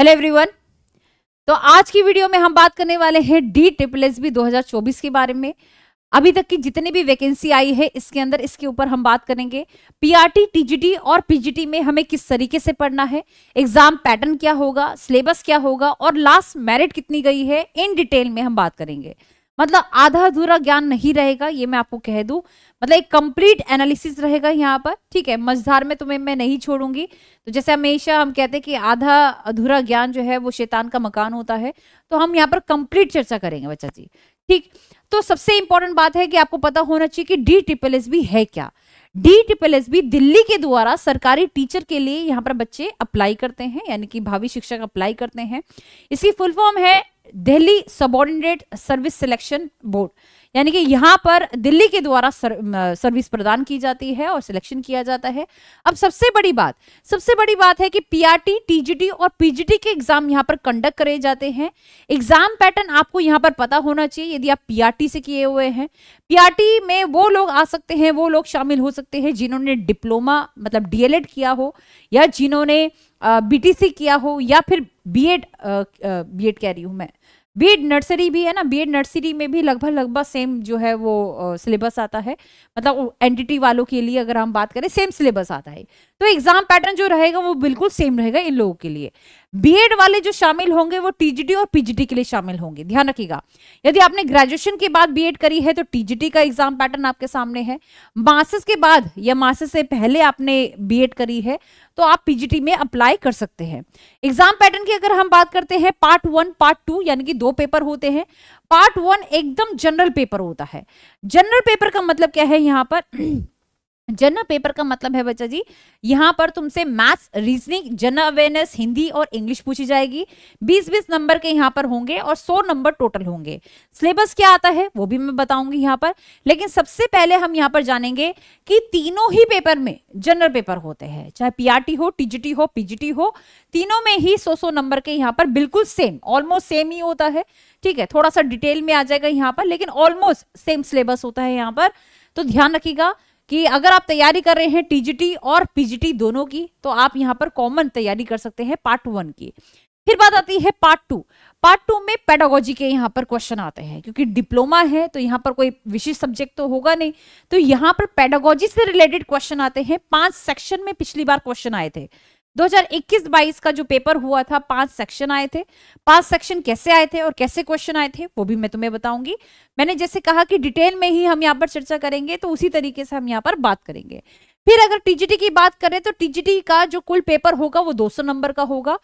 hello everyone तो आज की वीडियो में हम बात करने वाले हैं डी ट्रिपल एस बी दो के बारे में अभी तक की जितनी भी वैकेंसी आई है इसके अंदर इसके ऊपर हम बात करेंगे पीआरटी टीजीटी और पीजीटी में हमें किस तरीके से पढ़ना है एग्जाम पैटर्न क्या होगा सिलेबस क्या होगा और लास्ट मेरिट कितनी गई है इन डिटेल में हम बात करेंगे मतलब आधा अधूरा ज्ञान नहीं रहेगा ये मैं आपको कह दू मतलब एक कंप्लीट एनालिसिस रहेगा यहाँ पर ठीक है मझधार में तुम्हें मैं नहीं छोड़ूंगी तो जैसे हमेशा हम कहते हैं कि आधा अधूरा ज्ञान जो है वो शैतान का मकान होता है तो हम यहाँ पर कंप्लीट चर्चा करेंगे बच्चा जी ठीक तो सबसे इंपॉर्टेंट बात है कि आपको पता होना चाहिए कि डी ट्रिपल एस बी है क्या D triple S B Delhi के द्वारा सरकारी टीचर के लिए यहाँ पर बच्चे अप्लाई करते हैं यानी कि भावी शिक्षक अप्लाई करते हैं इसकी फुल फॉर्म है Delhi subordinate service selection board यानी कि यहां पर दिल्ली के द्वारा सर, सर्विस प्रदान की जाती है और सिलेक्शन किया जाता है अब सबसे बड़ी बात सबसे बड़ी बात है कि पीआरटी टीजीटी और पीजीटी के एग्जाम यहां पर कंडक्ट करे जाते हैं एग्जाम पैटर्न आपको यहां पर पता होना चाहिए यदि आप पीआरटी से किए हुए हैं पीआरटी में वो लोग आ सकते हैं वो लोग शामिल हो सकते हैं जिन्होंने डिप्लोमा मतलब डीएलएड किया हो या जिन्होंने बीटीसी किया हो या फिर बीएड बीएड कह रही हूँ मैं एड नर्सरी भी है ना एड नर्सरी में भी लगभग लगभग सेम जो है वो सिलेबस आता है मतलब एनडीटी वालों के लिए अगर हम बात करें सेम सिलेबस आता है तो एग्जाम पैटर्न जो रहेगा वो बिल्कुल सेम रहेगा इन लोगों के लिए बीएड वाले जो शामिल होंगे वो टीजीटी और पीजीटी के लिए शामिल होंगे ध्यान रखिएगा यदि आपने ग्रेजुएशन के बाद बीएड करी है तो टीजीटी का एग्जाम पैटर्न आपके सामने है मासस के बाद या मासस से पहले आपने बीएड करी है तो आप पीजीटी में अप्लाई कर सकते हैं एग्जाम पैटर्न की अगर हम बात करते हैं पार्ट वन पार्ट टू यानी कि दो पेपर होते हैं पार्ट वन एकदम जनरल पेपर होता है जनरल पेपर का मतलब क्या है यहाँ पर जनरल पेपर का मतलब है बच्चा जी यहाँ पर तुमसे maths reasoning general awareness Hindi और इंग्लिश पूछी जाएगी 20-20 नंबर के यहाँ पर होंगे और 100 नंबर टोटल होंगे सिलेबस क्या आता है वो भी मैं बताऊंगी यहाँ पर लेकिन सबसे पहले हम यहाँ पर जानेंगे कि तीनों ही पेपर में जनरल पेपर होते हैं चाहे पी हो टीजीटी हो पीजीटी हो तीनों में ही सौ सौ नंबर के यहाँ पर बिल्कुल सेम ऑलमोस्ट सेम ही होता है ठीक है थोड़ा सा डिटेल में आ जाएगा यहाँ पर लेकिन ऑलमोस्ट सेम सिलेबस होता है यहाँ पर तो ध्यान रखिएगा कि अगर आप तैयारी कर रहे हैं टीजीटी और पीजीटी दोनों की तो आप यहाँ पर कॉमन तैयारी कर सकते हैं पार्ट वन की फिर बात आती है पार्ट टू पार्ट टू में पेडागोजी के यहाँ पर क्वेश्चन आते हैं क्योंकि डिप्लोमा है तो यहाँ पर कोई विशेष सब्जेक्ट तो होगा नहीं तो यहाँ पर पेडागोजी से रिलेटेड क्वेश्चन आते हैं पांच सेक्शन में पिछली बार क्वेश्चन आए थे 2021-22 का जो पेपर हुआ था पांच सेक्शन आए थे पांच सेक्शन कैसे आए थे और कैसे क्वेश्चन आए थे वो भी मैं तुम्हें बताऊंगी मैंने जैसे कहा कि डिटेल में ही हम यहाँ पर चर्चा करेंगे तो उसी तरीके से हम यहाँ पर बात करेंगे फिर अगर टीजीटी की बात करें तो टीजीटी का जो कुल पेपर होगा वो 200 नंबर का होगा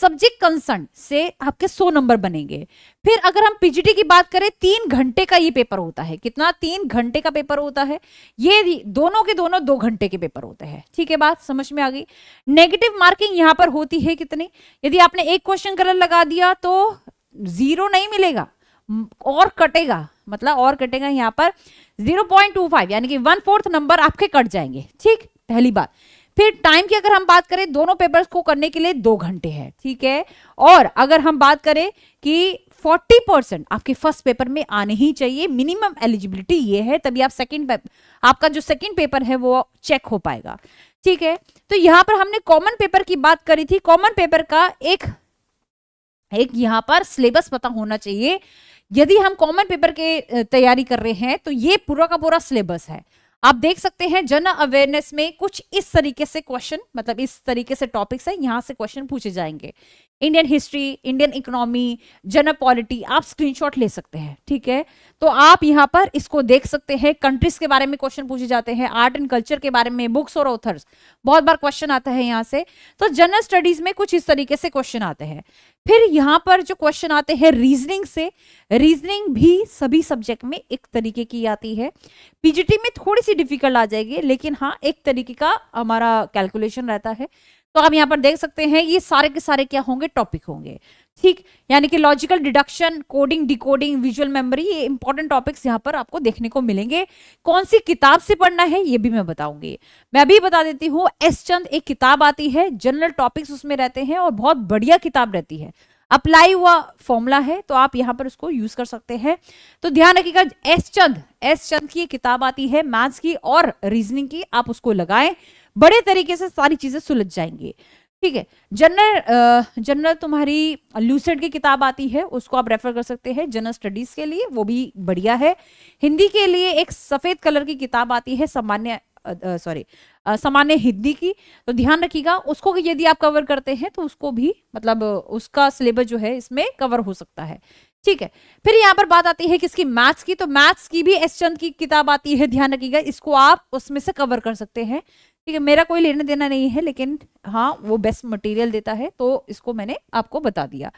सब्जेक्ट कंसर्न से आपके 100 नंबर बनेंगे फिर अगर हम पीजीटी की बात करें तीन घंटे का ये पेपर होता है कितना तीन घंटे का पेपर होता है ये दोनों के दोनों दो घंटे के पेपर होते हैं ठीक है बात समझ में आ गई नेगेटिव मार्किंग यहाँ पर होती है कितनी यदि आपने एक क्वेश्चन गलत लगा दिया तो जीरो नहीं मिलेगा और कटेगा मतलब और कटेगा यहाँ पर 0.25 यानी कि वन फोर्थ नंबर आपके कट जाएंगे ठीक पहली बात फिर टाइम की अगर हम बात करें दोनों पेपर्स को करने के लिए दो घंटे है ठीक है और अगर हम बात करें कि 40 परसेंट आपके फर्स्ट पेपर में आने ही चाहिए मिनिमम एलिजिबिलिटी ये है तभी आप सेकंड आपका जो सेकंड पेपर है वो चेक हो पाएगा ठीक है तो यहाँ पर हमने कॉमन पेपर की बात करी थी कॉमन पेपर का एक एक यहाँ पर सिलेबस पता होना चाहिए यदि हम कॉमन पेपर के तैयारी कर रहे हैं तो ये पूरा का पूरा सिलेबस है आप देख सकते हैं जन अवेयरनेस में कुछ इस तरीके से क्वेश्चन मतलब इस तरीके से टॉपिक्स है यहाँ से क्वेश्चन पूछे जाएंगे इंडियन हिस्ट्री इंडियन इकोनॉमी जन पॉलिटी आप स्क्रीनशॉट ले सकते हैं ठीक है तो आप यहाँ पर इसको देख सकते हैं कंट्रीज के बारे में क्वेश्चन पूछे जाते हैं आर्ट एंड कल्चर के बारे में बुक्स और ऑथर्स बहुत बार क्वेश्चन आता है यहाँ से तो जनरल स्टडीज में कुछ इस तरीके से क्वेश्चन आते हैं फिर यहाँ पर जो क्वेश्चन आते हैं रीजनिंग से रीजनिंग भी सभी सब्जेक्ट में एक तरीके की आती है पीजीटी में थोड़ी सी डिफिकल्ट आ जाएगी लेकिन हाँ एक तरीके का हमारा कैलकुलेशन रहता है तो आप यहाँ पर देख सकते हैं ये सारे के सारे क्या होंगे टॉपिक होंगे ठीक यानी कि logical deduction coding decoding visual memory ये इंपॉर्टेंट टॉपिक्स यहाँ पर आपको देखने को मिलेंगे कौन सी किताब से पढ़ना है ये भी मैं बताऊंगी मैं अभी बता देती हूँ एस चंद एक किताब आती है जनरल टॉपिक्स उसमें रहते हैं और बहुत बढ़िया किताब रहती है अप्लाई हुआ फॉर्मूला है तो आप यहाँ पर उसको यूज कर सकते हैं तो ध्यान रखिएगा एस चंद एस चंद की किताब आती है मैथ्स की और रीजनिंग की आप उसको लगाएं बड़े तरीके से सारी चीजें सुलझ जाएंगी ठीक है जनरल जनरल तुम्हारी लूसेड की किताब आती है उसको आप रेफर कर सकते हैं जनरल स्टडीज के लिए वो भी बढ़िया है हिंदी के लिए एक सफेद कलर की किताब आती है सामान्य सॉरी सामान्य हिंदी की तो ध्यान रखिएगा उसको यदि आप कवर करते हैं तो उसको भी मतलब उसका सिलेबस जो है इसमें कवर हो सकता है ठीक है फिर यहाँ पर बात आती है किसकी मैथ्स की तो मैथ्स की भी एस चंद की किताब आती है ध्यान रखिएगा इसको आप उसमें से कवर कर सकते हैं ठीक है मेरा कोई लेना देना नहीं है लेकिन हाँ वो बेस्ट मटेरियल देता है तो इसको मैंने आपको बता दिया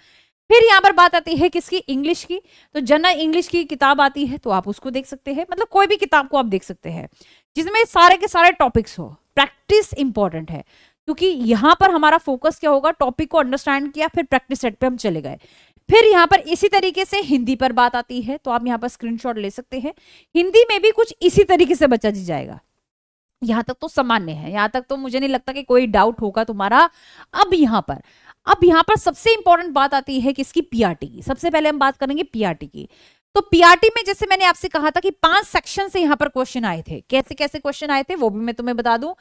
फिर यहाँ पर बात आती है किसकी इंग्लिश की तो जनरल इंग्लिश की किताब आती है तो आप उसको देख सकते हैं मतलब कोई भी किताब को आप देख सकते हैं जिसमें सारे के सारे टॉपिक्स हो प्रैक्टिस इंपॉर्टेंट है क्योंकि यहाँ पर हमारा फोकस क्या होगा टॉपिक को अंडरस्टैंड किया फिर प्रैक्टिस सेट पे हम चले गए फिर यहाँ पर इसी तरीके से हिंदी पर बात आती है तो आप यहाँ पर स्क्रीनशॉट ले सकते हैं हिंदी में भी कुछ इसी तरीके से बचा जी जाएगा यहां तक तो सामान्य है यहां तक तो मुझे नहीं लगता कि कोई डाउट होगा तुम्हारा अब यहां पर अब यहां पर सबसे इंपॉर्टेंट बात आती है किसकी पीआरटी की सबसे पहले हम बात करेंगे पीआरटी की तो पीआरटी में जैसे मैंने आपसे कहा था कि पांच सेक्शन से यहां पर क्वेश्चन आए थे कैसे कैसे क्वेश्चन आए थे वो भी मैं तुम्हें बता दूं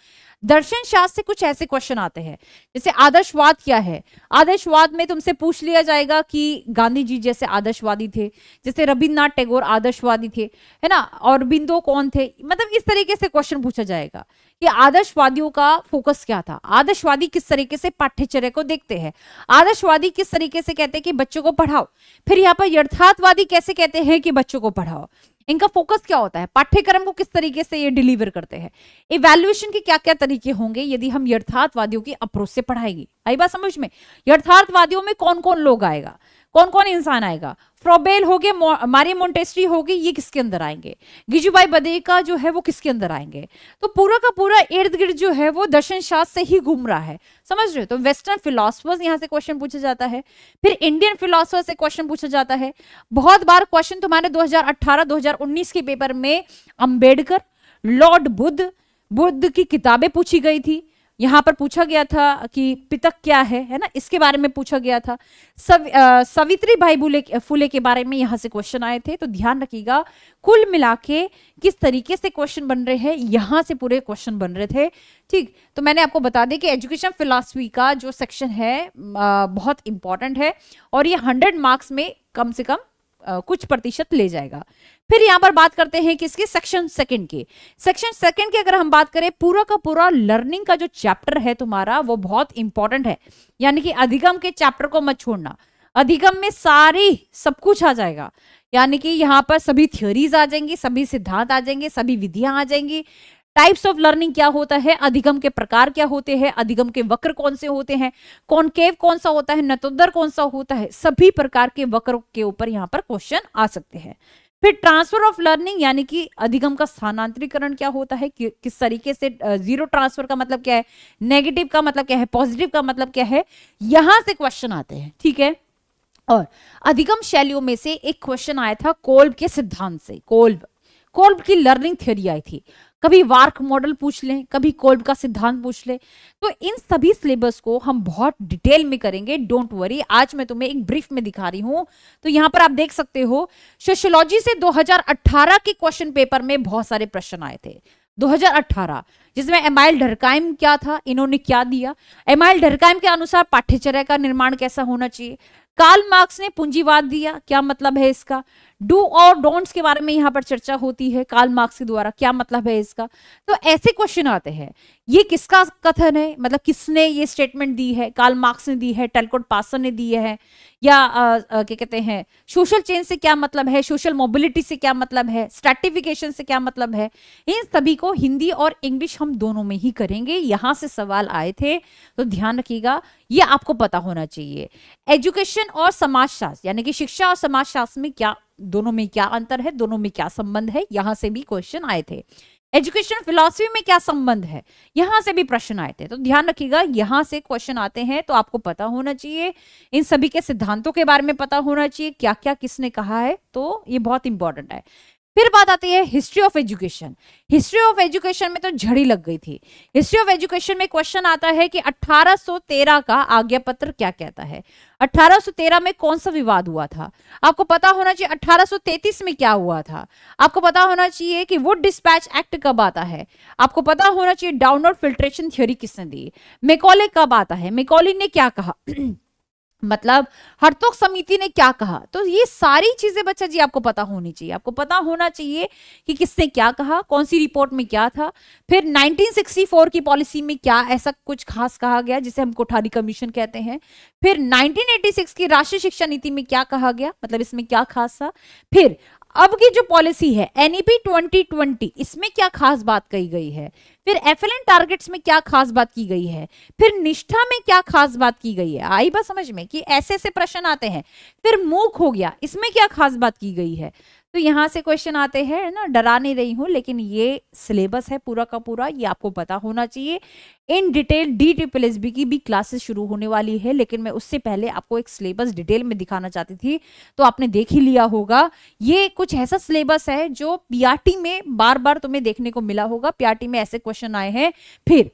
दर्शन शास्त्र से कुछ ऐसे क्वेश्चन आते हैं जैसे आदर्शवाद क्या है आदर्शवाद में तुमसे पूछ लिया जाएगा कि गांधी जी जैसे आदर्शवादी थे जैसे रविन्द्रनाथ टैगोर आदर्शवादी थे है ना और बिंदो कौन थे मतलब इस तरीके से क्वेश्चन पूछा जाएगा कि आदर्शवादियों का फोकस क्या था आदर्शवादी किस तरीके से पाठ्यचर्य को देखते हैं आदर्शवादी किस तरीके से कहते हैं कि बच्चों को पढ़ाओ फिर यहाँ पर यथार्थवादी कैसे कहते हैं कि बच्चों को पढ़ाओ इनका फोकस क्या होता है पाठ्यक्रम को किस तरीके से ये डिलीवर करते हैं इवेल्युएशन के क्या क्या तरीके होंगे यदि हम यथार्थवादियों की अप्रोच से पढ़ाएंगे आई बात समझ में यथार्थवादियों में कौन कौन लोग आएगा कौन कौन इंसान आएगा फ्रोबेल हो गए मारिया मोन्टेस्ट्री होगी ये किसके अंदर आएंगे गिजुबाई बदेका जो है वो किसके अंदर आएंगे तो पूरा का पूरा इर्द गिर्द जो है वो दर्शन शास्त्र से ही घूम रहा है समझ रहे हो तो वेस्टर्न फिलोसफर्स यहाँ से क्वेश्चन पूछा जाता है फिर इंडियन फिलोसफर से क्वेश्चन पूछा जाता है बहुत बार क्वेश्चन तुम्हारे तो दो हजार के पेपर में अम्बेडकर लॉर्ड बुद्ध बुद्ध की किताबें पूछी गई थी यहाँ पर पूछा गया था कि पितक क्या है है ना इसके बारे में पूछा गया था सव, आ, सवित्री भाई बुले फूले के बारे में यहाँ से क्वेश्चन आए थे तो ध्यान रखिएगा कुल मिला के किस तरीके से क्वेश्चन बन रहे हैं यहाँ से पूरे क्वेश्चन बन रहे थे ठीक तो मैंने आपको बता दें कि एजुकेशन फिलासफी का जो सेक्शन है आ, बहुत इंपॉर्टेंट है और ये हंड्रेड मार्क्स में कम से कम कुछ प्रतिशत ले जाएगा फिर यहां पर बात करते हैं किसके सेक्शन सेकंड के सेक्शन सेकंड के अगर हम बात करें पूरा का पूरा लर्निंग का जो चैप्टर है तुम्हारा वो बहुत इंपॉर्टेंट है यानी कि अधिगम के चैप्टर को मत छोड़ना अधिगम में सारी सब कुछ आ जाएगा यानी कि यहाँ पर सभी थ्योरीज आ जाएंगी सभी सिद्धांत आ जाएंगे सभी विधियां आ जाएंगी टाइप्स ऑफ लर्निंग क्या होता है अधिगम के प्रकार क्या होते हैं अधिगम के वक्र कौन से होते हैं कॉनकेव कौन सा होता है नतोदर कौन सा होता है सभी प्रकार के वक्र के ऊपर यहाँ पर क्वेश्चन आ सकते हैं फिर ट्रांसफर ऑफ लर्निंग यानी कि अधिगम का स्थानांतरीकरण क्या होता है कि, किस तरीके से जीरो ट्रांसफर का मतलब क्या है नेगेटिव का मतलब क्या है पॉजिटिव का मतलब क्या है यहां से क्वेश्चन आते हैं ठीक है और अधिगम शैलियों में से एक क्वेश्चन आया था कोल्ब के सिद्धांत से कोल्ब कोल्ब की लर्निंग थ्योरी आई थी कभी वार्क मॉडल पूछ लें कभी कोल्ब का सिद्धांत पूछ लें तो इन सभी सिलेबस को हम बहुत डिटेल में करेंगे डोंट वरी आज मैं तुम्हें एक ब्रीफ में दिखा रही हूँ तो यहाँ पर आप देख सकते हो सोशोलॉजी से 2018 के क्वेश्चन पेपर में बहुत सारे प्रश्न आए थे 2018 जिसमें एमाइल ढरकाइम क्या था इन्होंने क्या दिया एमाइल ढरकाइम के अनुसार पाठ्यचर्या का निर्माण कैसा होना चाहिए कार्ल मार्क्स ने पूंजीवाद दिया क्या मतलब है इसका डू और डोंट्स के बारे में यहाँ पर चर्चा होती है काल मार्क्स के द्वारा क्या मतलब है इसका तो ऐसे क्वेश्चन आते हैं ये किसका कथन है मतलब किसने ये स्टेटमेंट दी है काल मार्क्स ने दी है टेलकोट पासन ने दी है या क्या कहते हैं सोशल चेंज से क्या मतलब है सोशल मोबिलिटी से क्या मतलब है स्ट्रेटिफिकेशन से क्या मतलब है इन सभी को हिंदी और इंग्लिश हम दोनों में ही करेंगे यहाँ से सवाल आए थे तो ध्यान रखिएगा ये आपको पता होना चाहिए एजुकेशन और समाजशास्त्र यानी कि शिक्षा और समाजशास्त्र में क्या दोनों में क्या अंतर है दोनों में क्या संबंध है यहां से भी क्वेश्चन आए थे एजुकेशन फिलोसफी में क्या संबंध है यहां से भी प्रश्न आए थे तो ध्यान रखिएगा यहां से क्वेश्चन आते हैं तो आपको पता होना चाहिए इन सभी के सिद्धांतों के बारे में पता होना चाहिए क्या क्या किसने कहा है तो ये बहुत इंपॉर्टेंट है फिर बात आती है history of education history of education में तो झड़ी लग गई थी हिस्ट्री ऑफ एजुकेशन में क्वेश्चन आता है कि 1813 का आज्ञा पत्र क्या कहता है 1813 में कौन सा विवाद हुआ था आपको पता होना चाहिए 1833 में क्या हुआ था आपको पता होना चाहिए कि वुड डिस्पैच एक्ट कब आता है आपको पता होना चाहिए डाउनलोड फिल्ट्रेशन थ्योरी किसने दी मेकोले कब आता है मेकोली ने क्या कहा मतलब हरतोक समिति ने क्या कहा तो ये सारी चीजें बच्चा जी आपको पता होनी चाहिए आपको पता होना चाहिए कि किसने क्या कहा कौन सी रिपोर्ट में क्या था फिर 1964 की पॉलिसी में क्या ऐसा कुछ खास कहा गया जिसे हम कोठारी कमीशन कहते हैं फिर 1986 की राष्ट्रीय शिक्षा नीति में क्या कहा गया मतलब इसमें क्या खास था फिर अब की जो पॉलिसी है एनईपी 2020 e इसमें क्या खास बात कही गई है फिर एफ टारगेट्स में क्या खास बात की गई है फिर निष्ठा में क्या खास बात की गई है आई बात समझ में कि ऐसे ऐसे प्रश्न आते हैं फिर मूक हो गया इसमें क्या खास बात की गई है तो यहाँ से क्वेश्चन आते हैं ना डरा नहीं रही हूँ लेकिन ये सिलेबस है पूरा का पूरा ये आपको पता होना चाहिए in detail D triple S B की भी क्लासेस शुरू होने वाली है लेकिन मैं उससे पहले आपको एक सिलेबस डिटेल में दिखाना चाहती थी तो आपने देख ही लिया होगा ये कुछ ऐसा सिलेबस है जो पीआरटी में बार बार तुम्हें देखने को मिला होगा पीआरटी में ऐसे क्वेश्चन आए हैं फिर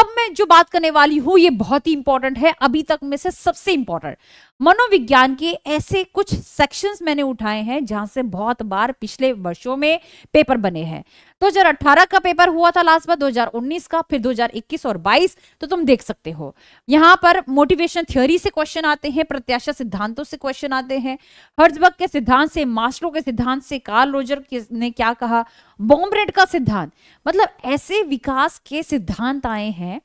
अब मैं जो बात करने वाली हूँ ये बहुत ही इंपॉर्टेंट है अभी तक में से सबसे इंपॉर्टेंट मनोविज्ञान के ऐसे कुछ सेक्शंस मैंने उठाए हैं जहां से बहुत बार पिछले वर्षों में पेपर बने हैं दो हजार अठारह का पेपर हुआ था लास्ट बार 2019 का फिर 2021 और 22 तो तुम देख सकते हो यहाँ पर मोटिवेशन थ्योरी से क्वेश्चन आते हैं प्रत्याशा सिद्धांतों से क्वेश्चन आते हैं हर्जबर्ग के सिद्धांत से मास्टरों के सिद्धांत से कार्ल रोजर ने क्या कहा बॉम्ब्रेड का सिद्धांत मतलब ऐसे विकास के सिद्धांत आए हैं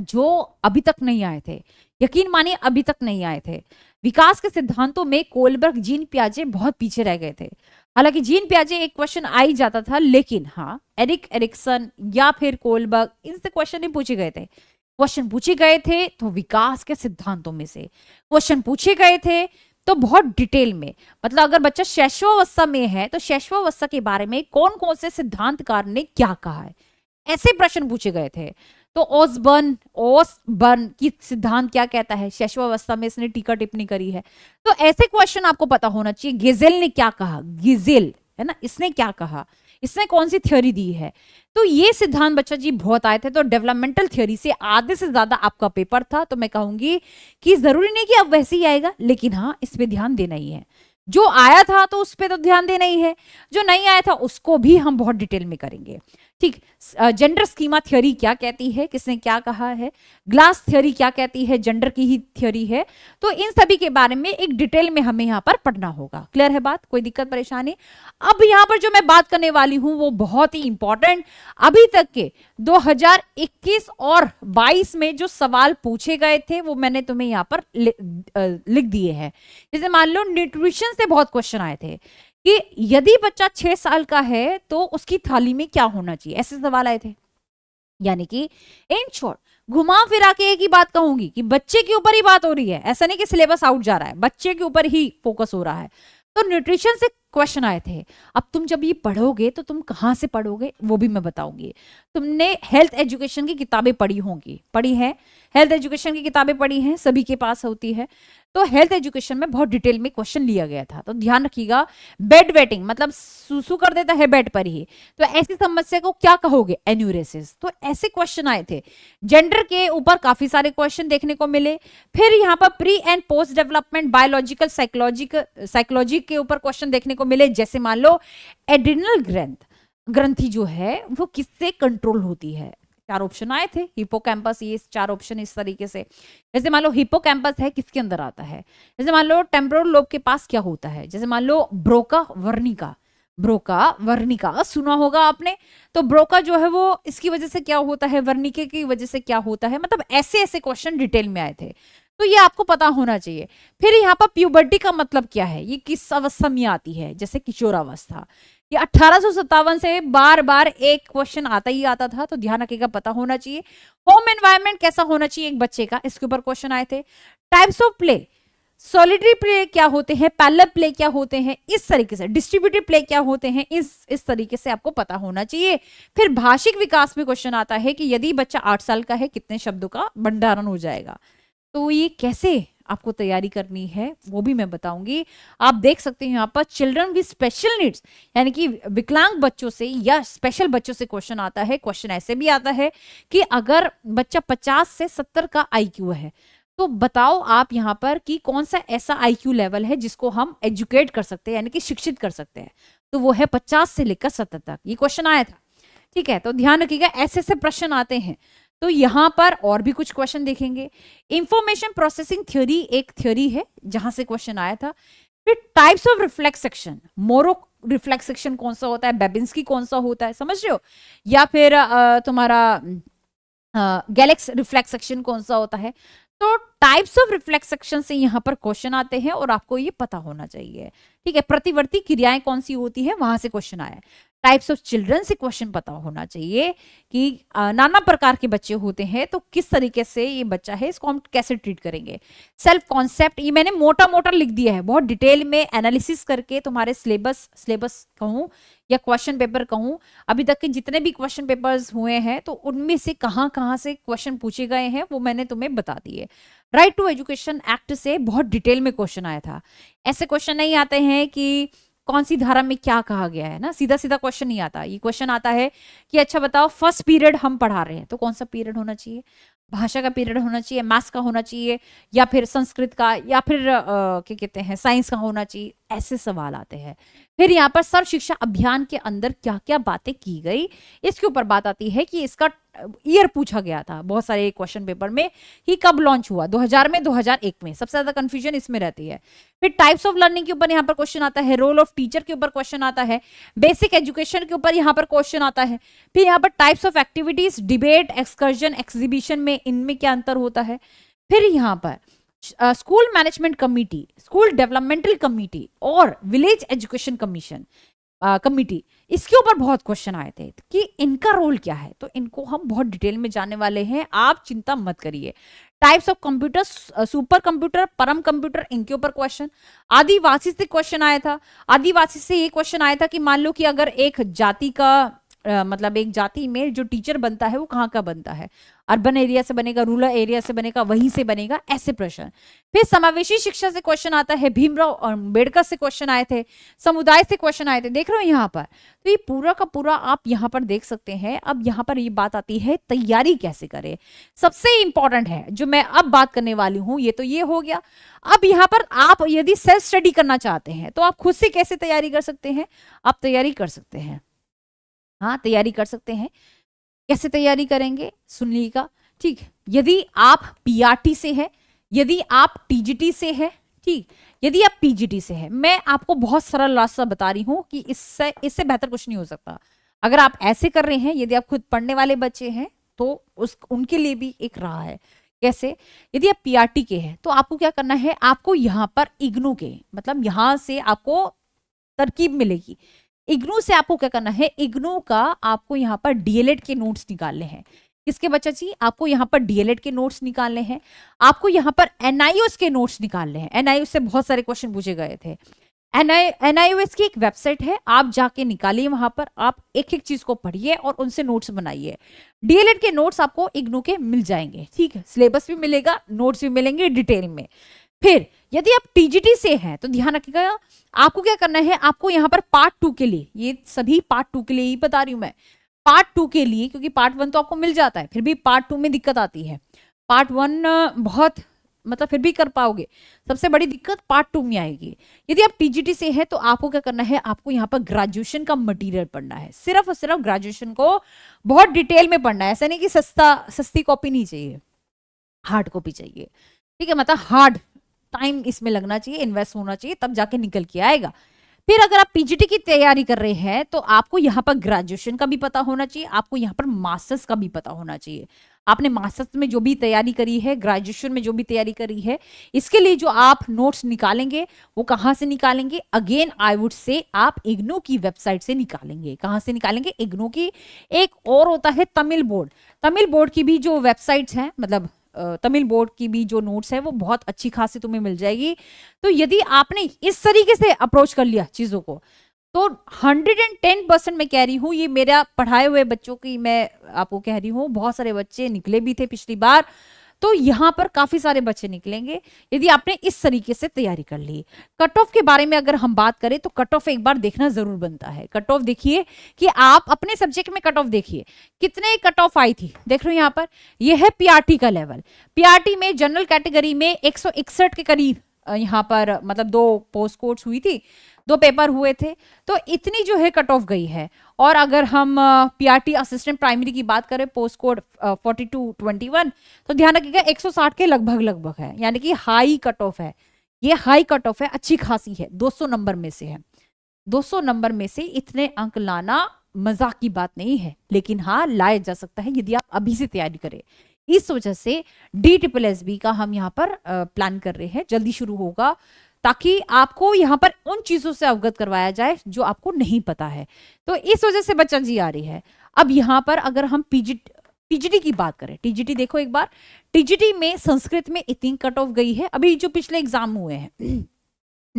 जो अभी तक नहीं आए थे यकीन मानिए अभी तक नहीं आए थे विकास के सिद्धांतों में कोलबर्ग जीन प्याजे बहुत पीछे रह गए थे हालांकि जीन प्याजे एक क्वेश्चन आ ही जाता था लेकिन हाँ एरिक एरिक्सन या फिर कोलबर्ग इनसे क्वेश्चन नहीं पूछे गए थे क्वेश्चन पूछे गए थे तो विकास के सिद्धांतों में से क्वेश्चन पूछे गए थे तो बहुत डिटेल में मतलब अगर बच्चा शैशवावस्था में है तो शैशवावस्था के बारे में कौन कौन से सिद्धांतकार ने क्या कहा है ऐसे प्रश्न पूछे गए थे तो ओसबर्न ओसबर्न की सिद्धांत क्या कहता है शैशवावस्था में इसने टीका टिप्पणी करी है तो ऐसे क्वेश्चन आपको पता होना चाहिए गिजेल ने क्या कहा गिजेल है ना इसने क्या कहा इसने कौन सी थ्योरी दी है तो ये सिद्धांत बच्चा जी बहुत आए थे तो डेवलपमेंटल थ्योरी से आधे से ज्यादा आपका पेपर था तो मैं कहूंगी कि जरूरी नहीं कि अब वैसे ही आएगा लेकिन हाँ इस पर ध्यान देना ही है जो आया था तो उस पर तो ध्यान देना ही है जो नहीं आया था उसको भी हम बहुत डिटेल में करेंगे ठीक जेंडर स्कीमा थ्योरी क्या कहती है किसने क्या कहा है ग्लास थ्योरी क्या कहती है जेंडर की ही थ्योरी है तो इन सभी के बारे में एक डिटेल में हमें यहाँ पर पढ़ना होगा क्लियर है बात कोई दिक्कत परेशानी अब यहाँ पर जो मैं बात करने वाली हूँ वो बहुत ही इंपॉर्टेंट अभी तक के 2021 और 22 में जो सवाल पूछे गए थे वो मैंने तुम्हें यहाँ पर लिख दिए हैं जैसे मान लो न्यूट्रिशन से बहुत क्वेश्चन आए थे कि यदि बच्चा छह साल का है तो उसकी थाली में क्या होना चाहिए ऐसे सवाल आए थे यानी कि इन शॉर्ट घुमा फिरा के एक ही बात कहूंगी कि बच्चे के ऊपर ही बात हो रही है ऐसा नहीं कि सिलेबस आउट जा रहा है बच्चे के ऊपर ही फोकस हो रहा है तो न्यूट्रिशन से क्वेश्चन आए थे अब तुम जब ये पढ़ोगे तो तुम कहां से पढ़ोगे वो भी मैं बताऊंगी तुमने हेल्थ एजुकेशन की किताबें पढ़ी होंगी पढ़ी है हेल्थ एजुकेशन की किताबें पढ़ी हैं सभी के पास होती है तो हेल्थ एजुकेशन में बहुत डिटेल में क्वेश्चन लिया गया था तो ध्यान रखिएगा बेड वेटिंग मतलब सुसु कर देता है बेड पर ही तो ऐसी समस्या को क्या कहोगे एन्यूरेसिस तो ऐसे क्वेश्चन आए थे जेंडर के ऊपर काफी सारे क्वेश्चन देखने को मिले फिर यहाँ पर pre and post development biological psychologic psychology के ऊपर क्वेश्चन देखने को मिले जैसे मान लो एडिनल ग्रंथ ग्रंथि जो है वो किससे कंट्रोल होती है चार ऑप्शन आए थे हिपो ये चार ऑप्शन इस तरीके से जैसे मान लो हिपोकैम्पस है किसके अंदर आता है जैसे मान लो टेम्पोरल लोब के पास क्या होता है जैसे मान लो ब्रोका वर्णिका ब्रोका वर्णिका सुना होगा आपने तो ब्रोका जो है वो इसकी वजह से क्या होता है वर्णिके की वजह से क्या होता है मतलब ऐसे ऐसे क्वेश्चन डिटेल में आए थे तो ये आपको पता होना चाहिए फिर यहाँ पर प्यूबर्टी का मतलब क्या है ये किस अवस्था में आती है जैसे किशोरावस्था ये अठारह से बार बार एक क्वेश्चन आता ही आता था तो ध्यान रखेगा पता होना चाहिए होम एनवायरमेंट कैसा होना चाहिए एक बच्चे का इसके ऊपर क्वेश्चन आए थे types of play solitary play क्या होते हैं पैलर प्ले क्या होते हैं इस तरीके से डिस्ट्रीब्यूटिव प्ले क्या होते हैं इस इस तरीके से आपको पता होना चाहिए फिर भाषिक विकास में क्वेश्चन आता है कि यदि बच्चा आठ साल का है कितने शब्दों का भंडारण हो जाएगा तो ये कैसे आपको तैयारी करनी है वो भी मैं बताऊंगी आप देख सकते हैं यहाँ पर चिल्ड्रन विद स्पेशल नीड्स यानी कि विकलांग बच्चों से या स्पेशल बच्चों से क्वेश्चन आता है क्वेश्चन ऐसे भी आता है कि अगर बच्चा 50 से 70 का आईक्यू है तो बताओ आप यहाँ पर कि कौन सा ऐसा आईक्यू लेवल है जिसको हम एजुकेट कर सकते हैं यानी कि शिक्षित कर सकते हैं तो वो है पचास से लेकर सत्तर तक ये क्वेश्चन आया था ठीक है तो ध्यान रखिएगा ऐसे ऐसे प्रश्न आते हैं तो यहाँ पर और भी कुछ क्वेश्चन देखेंगे इंफॉर्मेशन प्रोसेसिंग थ्योरी एक थ्योरी है जहां से क्वेश्चन आया था फिर types of reflex section Moro reflex section कौन सा होता है की कौन सा होता है समझ रहे हो या फिर तुम्हारा गैलेक्स रिफ्लेक्स सेक्शन कौन सा होता है तो टाइप्स ऑफ रिफ्लेक्स सेक्शन से यहाँ पर क्वेश्चन आते हैं और आपको ये पता होना चाहिए ठीक है प्रतिवर्ती क्रियाएं कौन सी होती है वहां से क्वेश्चन आया टाइप्स ऑफ चिल्ड्रन से क्वेश्चन पता होना चाहिए कि नाना प्रकार के बच्चे होते हैं तो किस तरीके से ये बच्चा है इसको हम कैसे ट्रीट करेंगे सेल्फ कॉन्सेप्ट ये मैंने मोटा मोटा लिख दिया है बहुत डिटेल में एनालिसिस करके तुम्हारे सिलेबस सिलेबस कहूँ या क्वेश्चन पेपर कहूँ अभी तक के जितने भी क्वेश्चन पेपर्स हुए हैं तो उनमें से कहाँ कहाँ से क्वेश्चन पूछे गए हैं वो मैंने तुम्हें बता दिए राइट टू एजुकेशन एक्ट से बहुत डिटेल में क्वेश्चन आया था ऐसे क्वेश्चन नहीं आते हैं कि कौन सी धारा में क्या कहा गया है ना सीधा सीधा क्वेश्चन नहीं आता ये क्वेश्चन आता है कि अच्छा बताओ फर्स्ट पीरियड हम पढ़ा रहे हैं तो कौन सा पीरियड होना चाहिए भाषा का पीरियड होना चाहिए मैथ्स का होना चाहिए या फिर संस्कृत का या फिर क्या कहते हैं साइंस का होना चाहिए ऐसे सवाल आते हैं फिर यहाँ पर सर्व शिक्षा अभियान के अंदर क्या क्या बातें की गई इसके ऊपर बात आती है कि इसका ईयर पूछा गया था बहुत सारे क्वेश्चन पेपर में कि कब लॉन्च हुआ 2000 में 2001 में सबसे ज्यादा कंफ्यूजन इसमें रहती है फिर टाइप्स ऑफ लर्निंग के ऊपर यहाँ पर क्वेश्चन आता है रोल ऑफ टीचर के ऊपर क्वेश्चन आता है बेसिक एजुकेशन के ऊपर यहाँ पर क्वेश्चन आता है फिर यहाँ पर types of activities debate excursion exhibition में इनमें क्या अंतर होता है फिर यहाँ पर school management committee school developmental committee और विलेज एजुकेशन कमीशन कमिटी इसके ऊपर बहुत क्वेश्चन आए थे कि इनका रोल क्या है तो इनको हम बहुत डिटेल में जाने वाले हैं आप चिंता मत करिए types of computer super computer Param computer इनके ऊपर क्वेश्चन आदिवासी से क्वेश्चन आया था आदिवासी से ये क्वेश्चन आया था कि मान लो कि अगर एक जाति का Uh, मतलब एक जाति में जो टीचर बनता है वो कहाँ का बनता है अर्बन एरिया से बनेगा रूरल एरिया से बनेगा वहीं से बनेगा ऐसे प्रश्न फिर समावेशी शिक्षा से क्वेश्चन आता है भीमराव अम्बेडकर से क्वेश्चन आए थे समुदाय से क्वेश्चन आए थे देख रहे हो यहाँ पर तो ये पूरा का पूरा आप यहाँ पर देख सकते हैं अब यहाँ पर ये बात आती है तैयारी कैसे करें सबसे इंपॉर्टेंट है जो मैं अब बात करने वाली हूँ ये तो ये हो गया अब यहाँ पर आप यदि सेल्फ स्टडी करना चाहते हैं तो आप खुद से कैसे तैयारी कर सकते हैं आप तैयारी कर सकते हैं हाँ तैयारी कर सकते हैं कैसे तैयारी करेंगे सुन लीजिएगा ठीक यदि आप पीआरटी से है यदि आप टीजीटी से है ठीक यदि आप पीजीटी से है मैं आपको बहुत सरल रास्ता बता रही हूँ कि इससे इससे बेहतर कुछ नहीं हो सकता अगर आप ऐसे कर रहे हैं यदि आप खुद पढ़ने वाले बच्चे हैं तो उस उनके लिए भी एक राह है कैसे यदि आप पीआरटी के हैं तो आपको क्या करना है आपको यहाँ पर इग्नू के मतलब यहां से आपको तरकीब मिलेगी इग्नू से आपको क्या करना है इग्नू का आपको यहाँ पर डीएलएड के नोट्स निकालने हैं किसके बच्चा जी आपको यहाँ पर डीएलएड के नोट्स निकालने हैं आपको यहाँ पर एनआईओएस के नोट्स निकालने हैं एनआईओएस से बहुत सारे क्वेश्चन पूछे गए थे एनआईओएस की एक वेबसाइट है आप जाके निकालिए वहां पर आप एक एक चीज को पढ़िए और उनसे नोट्स बनाइए डीएलएड के नोट्स आपको इग्नू के मिल जाएंगे ठीक है सिलेबस भी मिलेगा नोट्स भी मिलेंगे डिटेल में फिर यदि आप टीजीटी से हैं तो ध्यान रखिएगा आपको क्या करना है आपको यहाँ पर पार्ट टू के लिए ये सभी पार्ट टू के लिए ही बता रही हूं मैं पार्ट टू के लिए क्योंकि पार्ट वन तो आपको मिल जाता है फिर भी पार्ट टू में दिक्कत आती है पार्ट वन बहुत मतलब फिर भी कर पाओगे सबसे बड़ी दिक्कत पार्ट टू में आएगी यदि आप टीजीटी से हैं तो आपको क्या करना है आपको यहाँ पर ग्रेजुएशन का मटेरियल पढ़ना है सिर्फ और सिर्फ ग्रेजुएशन को बहुत डिटेल में पढ़ना है ऐसा नहीं कि सस्ता सस्ती कॉपी नहीं चाहिए हार्ड कॉपी चाहिए ठीक है मतलब हार्ड टाइम इसमें लगना चाहिए इन्वेस्ट होना चाहिए तब जाके निकल के आएगा फिर अगर आप पीजीटी की तैयारी कर रहे हैं तो आपको यहाँ पर ग्रेजुएशन का भी पता होना चाहिए आपको यहाँ पर मास्टर्स का भी पता होना चाहिए आपने मास्टर्स में जो भी तैयारी करी है ग्रेजुएशन में जो भी तैयारी करी है इसके लिए जो आप नोट्स निकालेंगे वो कहाँ से निकालेंगे अगेन आई वुड से आप इग्नो की वेबसाइट से निकालेंगे कहाँ से निकालेंगे इग्नो की एक और होता है तमिल बोर्ड तमिल बोर्ड की भी जो वेबसाइट्स हैं मतलब तमिल बोर्ड की भी जो नोट्स है वो बहुत अच्छी खासी तुम्हें मिल जाएगी तो यदि आपने इस तरीके से अप्रोच कर लिया चीज़ों को तो 110 परसेंट मैं कह रही हूँ ये मेरा पढ़ाए हुए बच्चों की मैं आपको कह रही हूँ बहुत सारे बच्चे निकले भी थे पिछली बार तो यहाँ पर काफी सारे बच्चे निकलेंगे यदि आपने इस तरीके से तैयारी कर ली कट ऑफ के बारे में अगर हम बात करें तो कट ऑफ एक बार देखना जरूर बनता है कट ऑफ देखिए कि आप अपने सब्जेक्ट में कट ऑफ देखिए कितने कट ऑफ आई थी देख लो यहाँ पर यह है पीआरटी का लेवल पीआरटी में जनरल कैटेगरी में एक के करीब यहाँ पर मतलब दो पोस्ट कोर्ट्स हुई थी दो पेपर हुए थे तो इतनी जो है कट ऑफ गई है और अगर हम पीआरटी असिस्टेंट प्राइमरी की बात करें post code forty two twenty one तो ध्यान रखिएगा 160 के लगभग लगभग है यानी कि हाई कट ऑफ है ये हाई कट ऑफ है अच्छी खासी है 200 नंबर में से है 200 नंबर में से इतने अंक लाना मजाक की बात नहीं है लेकिन हाँ लाया जा सकता है यदि आप अभी से तैयारी करें इस वजह से डी ट्रिपल एस बी का हम यहाँ पर प्लान कर रहे हैं जल्दी शुरू होगा ताकि आपको यहाँ पर उन चीज़ों से अवगत करवाया जाए जो आपको नहीं पता है तो इस वजह से बच्चन जी आ रही है अब यहाँ पर अगर हम पीजी टीजीटी की बात करें टीजीटी देखो एक बार टीजीटी में संस्कृत में इतनी कट ऑफ गई है अभी जो पिछले एग्जाम हुए हैं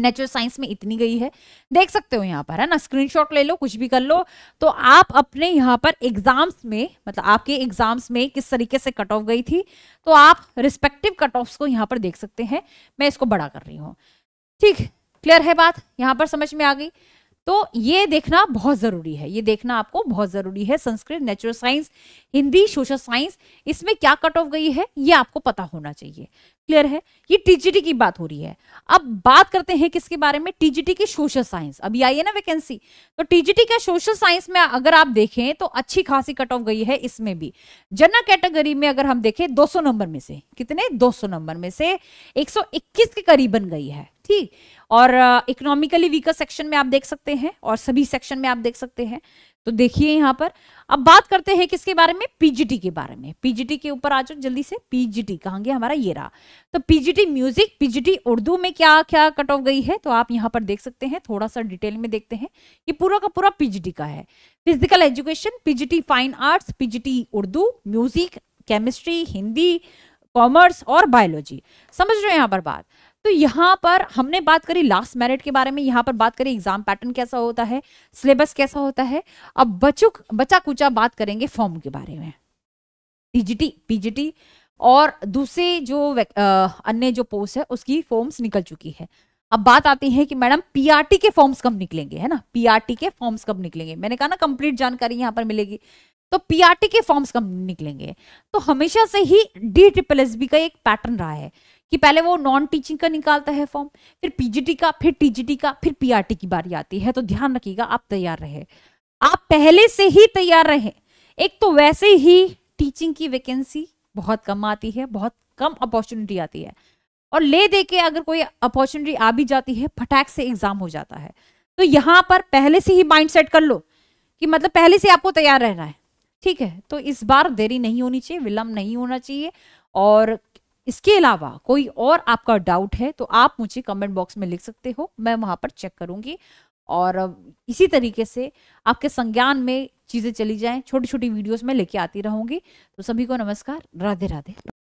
नेचुरल साइंस में इतनी गई है देख सकते हो यहाँ पर है ना स्क्रीनशॉट ले लो कुछ भी कर लो तो आप अपने यहाँ पर एग्जाम्स में मतलब आपके एग्जाम्स में किस तरीके से कट ऑफ गई थी तो आप रिस्पेक्टिव कट ऑफ्स को यहाँ पर देख सकते हैं मैं इसको बड़ा कर रही हूँ ठीक क्लियर है बात यहाँ पर समझ में आ गई तो ये देखना बहुत जरूरी है ये देखना आपको बहुत जरूरी है Sanskrit natural science Hindi social science इसमें क्या कट ऑफ गई है ये आपको पता होना चाहिए क्लियर है ये टीजीटी की बात हो रही है अब बात करते हैं किसके बारे में टीजीटी की सोशल साइंस अभी आई है ना वैकेंसी तो टीजीटी का सोशल साइंस में अगर आप देखें तो अच्छी खासी कट ऑफ गई है इसमें भी जनरल कैटेगरी में अगर हम देखें 200 नंबर में से कितने 200 नंबर में से 121 के करीबन गई है ठीक और इकोनॉमिकली वीकर सेक्शन में आप देख सकते हैं और सभी सेक्शन में आप देख सकते हैं तो देखिए यहाँ पर अब बात करते हैं किसके बारे में पीजीटी के बारे में पीजीटी के ऊपर आ जाओ जल्दी से पीजीटी कहांगे हमारा ये रहा तो पीजीटी म्यूजिक पीजीटी उर्दू में क्या क्या कट ऑफ गई है तो आप यहाँ पर देख सकते हैं थोड़ा सा डिटेल में देखते हैं ये पूरा का पूरा पीजीटी का है physical education PGT fine arts PGT Urdu music chemistry Hindi commerce और बायोलॉजी समझ रहे हो यहाँ पर बात तो यहाँ पर हमने बात करी लास्ट मेरिट के बारे में यहाँ पर बात करी एग्जाम पैटर्न कैसा होता है सिलेबस कैसा होता है अब बचुक बचा कुचा बात करेंगे फॉर्म के बारे में पीजीटी पीजीटी और दूसरे जो अन्य जो पोस्ट है उसकी फॉर्म्स निकल चुकी है अब बात आती है कि मैडम पीआरटी के फॉर्म्स कब निकलेंगे है ना पीआरटी के फॉर्म्स कब निकलेंगे मैंने कहा ना कंप्लीट जानकारी यहाँ पर मिलेगी तो पीआरटी के फॉर्म्स कब निकलेंगे तो हमेशा से ही डी ट्रिपल एस बी का एक पैटर्न रहा है कि पहले वो नॉन टीचिंग का निकालता है फॉर्म फिर पीजीटी का फिर टीजीटी का फिर पीआरटी की बारी आती है तो ध्यान रखिएगा आप तैयार रहे आप पहले से ही तैयार रहे एक तो वैसे ही टीचिंग की वैकेंसी बहुत कम आती है बहुत कम अपॉर्चुनिटी आती है और ले दे के अगर कोई अपॉर्चुनिटी आ भी जाती है फटाक से एग्जाम हो जाता है तो यहाँ पर पहले से ही माइंड सेट कर लो कि मतलब पहले से आपको तैयार रहना है ठीक है तो इस बार देरी नहीं होनी चाहिए विलंब नहीं होना चाहिए और इसके अलावा कोई और आपका डाउट है तो आप मुझे कमेंट बॉक्स में लिख सकते हो मैं वहां पर चेक करूंगी और इसी तरीके से आपके संज्ञान में चीज़ें चली जाएं छोटी छोटी वीडियोस में लेके आती रहूंगी तो सभी को नमस्कार राधे राधे